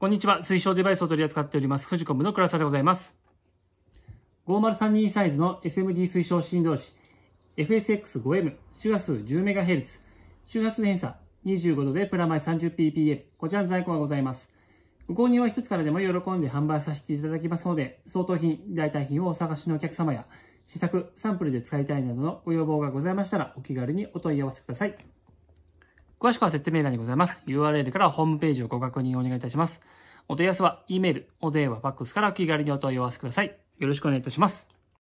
こんにちは。推奨デバイスを取り扱っております、フジコムの倉沢でございます。5032サイズの SMD 推奨振動子 FSX5M 周波数 10MHz 周波数偏差25度でプラマイ 30ppm こちらの在庫がございます。ご購入は一つからでも喜んで販売させていただきますので、相当品、代替品をお探しのお客様や、試作、サンプルで使いたいなどのご要望がございましたら、お気軽にお問い合わせください。詳しくは説明欄にございます。URL からホームページをご確認をお願いいたします。お問い合わせは、E メール、お電話、ファックスからお気軽にお問い合わせください。よろしくお願いいたします。